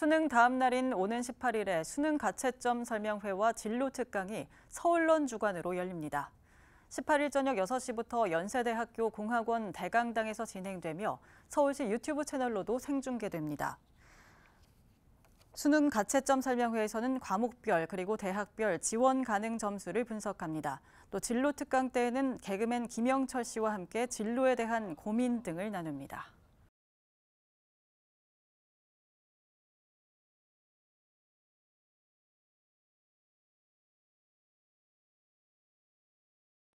수능 다음 날인 오는 18일에 수능 가채점 설명회와 진로 특강이 서울론 주관으로 열립니다. 18일 저녁 6시부터 연세대학교 공학원 대강당에서 진행되며 서울시 유튜브 채널로도 생중계됩니다. 수능 가채점 설명회에서는 과목별 그리고 대학별 지원 가능 점수를 분석합니다. 또 진로 특강 때에는 개그맨 김영철 씨와 함께 진로에 대한 고민 등을 나눕니다.